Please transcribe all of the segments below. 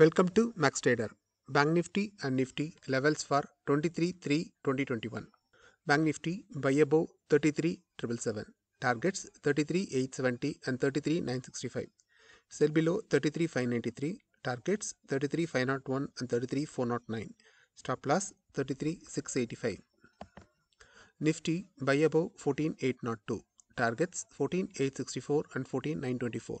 Welcome to Max Trader. Bank Nifty and Nifty levels for 23-3-2021. Bank Nifty buy above 33,777. Targets eight seventy and nine sixty five. Sell below thirty three five ninety three. Targets thirty 33,501 and thirty 33-409. Stop loss six eighty five. Nifty buy above 14,802. Targets 14,864 and 14,924.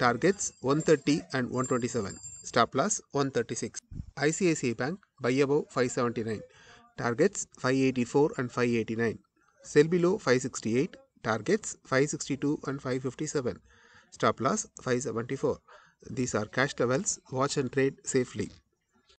Targets 130 and 127. Stop loss 136. ICICI Bank buy above 579. Targets 584 and 589. Sell below 568. Targets 562 and 557. Stop loss 574. These are cash levels. Watch and trade safely.